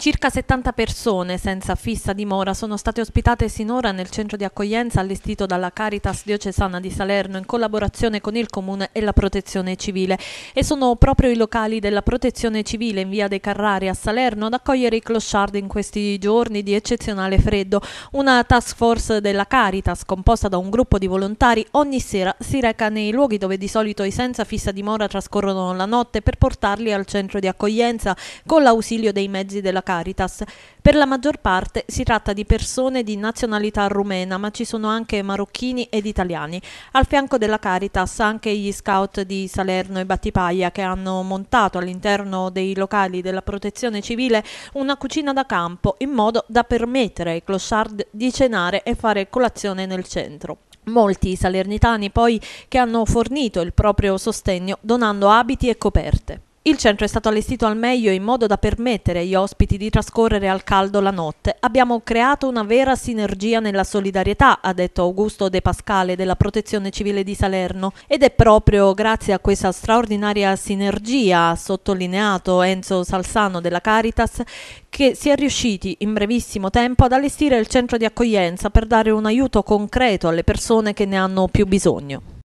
Circa 70 persone senza fissa dimora sono state ospitate sinora nel centro di accoglienza allestito dalla Caritas Diocesana di Salerno in collaborazione con il Comune e la Protezione Civile e sono proprio i locali della Protezione Civile in via dei Carrari a Salerno ad accogliere i clochard in questi giorni di eccezionale freddo. Una task force della Caritas composta da un gruppo di volontari ogni sera si reca nei luoghi dove di solito i senza fissa dimora trascorrono la notte per portarli al centro di accoglienza con l'ausilio dei mezzi della Caritas Caritas. Per la maggior parte si tratta di persone di nazionalità rumena, ma ci sono anche marocchini ed italiani. Al fianco della Caritas anche gli scout di Salerno e Battipaglia che hanno montato all'interno dei locali della protezione civile una cucina da campo in modo da permettere ai clochard di cenare e fare colazione nel centro. Molti salernitani poi che hanno fornito il proprio sostegno donando abiti e coperte. Il centro è stato allestito al meglio in modo da permettere agli ospiti di trascorrere al caldo la notte. Abbiamo creato una vera sinergia nella solidarietà, ha detto Augusto De Pascale della Protezione Civile di Salerno. Ed è proprio grazie a questa straordinaria sinergia, ha sottolineato Enzo Salsano della Caritas, che si è riusciti in brevissimo tempo ad allestire il centro di accoglienza per dare un aiuto concreto alle persone che ne hanno più bisogno.